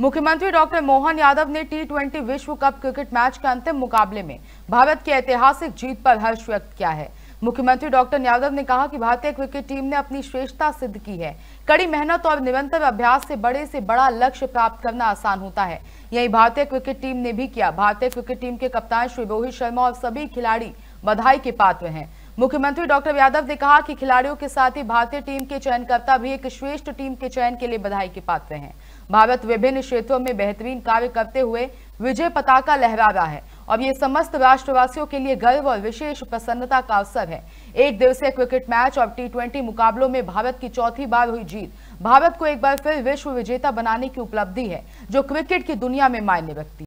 मुख्यमंत्री डॉक्टर मोहन यादव ने टी विश्व कप क्रिकेट मैच के अंतिम मुकाबले में भारत की ऐतिहासिक जीत पर हर्ष व्यक्त किया है मुख्यमंत्री डॉक्टर यादव ने कहा कि भारतीय क्रिकेट टीम ने अपनी श्रेष्ठता सिद्ध की है कड़ी मेहनत और निरंतर अभ्यास से बड़े से बड़ा लक्ष्य प्राप्त करना आसान होता है यही भारतीय क्रिकेट टीम ने भी किया भारतीय क्रिकेट टीम के कप्तान श्री रोहित शर्मा और सभी खिलाड़ी बधाई के पात्र हैं मुख्यमंत्री डॉक्टर यादव ने कहा कि खिलाड़ियों के साथ ही भारतीय टीम के चयनकर्ता भी एक श्रेष्ठ टीम के चयन के लिए बधाई के पात्र हैं भारत विभिन्न क्षेत्रों में बेहतरीन कार्य करते हुए विजय पताका लहरा रहा है और ये समस्त राष्ट्रवासियों के लिए गर्व और विशेष प्रसन्नता का अवसर है एक दिवसीय क्रिकेट मैच और टी मुकाबलों में भारत की चौथी बार हुई जीत भारत को एक बार फिर विश्व विजेता बनाने की उपलब्धि है जो क्रिकेट की दुनिया में मायने रखती